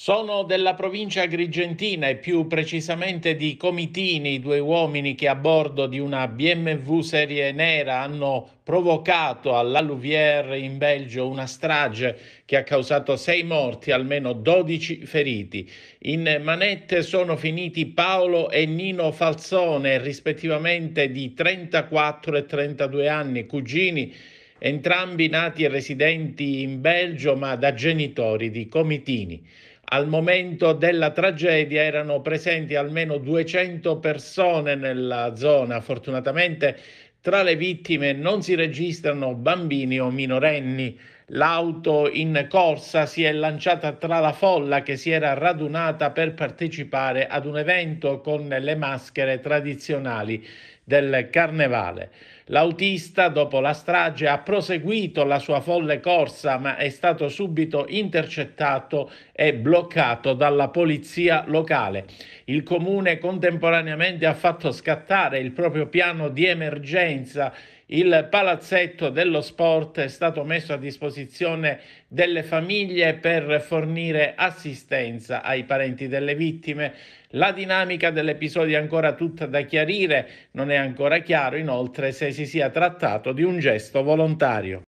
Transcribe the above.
Sono della provincia agrigentina e più precisamente di Comitini, due uomini che a bordo di una BMW serie nera hanno provocato all'Alluvier in Belgio una strage che ha causato sei morti e almeno 12 feriti. In manette sono finiti Paolo e Nino Falzone, rispettivamente di 34 e 32 anni, cugini entrambi nati e residenti in Belgio ma da genitori di Comitini. Al momento della tragedia erano presenti almeno 200 persone nella zona. Fortunatamente tra le vittime non si registrano bambini o minorenni. L'auto in corsa si è lanciata tra la folla che si era radunata per partecipare ad un evento con le maschere tradizionali del carnevale. L'autista, dopo la strage, ha proseguito la sua folle corsa, ma è stato subito intercettato e bloccato dalla polizia locale. Il comune contemporaneamente ha fatto scattare il proprio piano di emergenza il palazzetto dello sport è stato messo a disposizione delle famiglie per fornire assistenza ai parenti delle vittime. La dinamica dell'episodio è ancora tutta da chiarire, non è ancora chiaro inoltre se si sia trattato di un gesto volontario.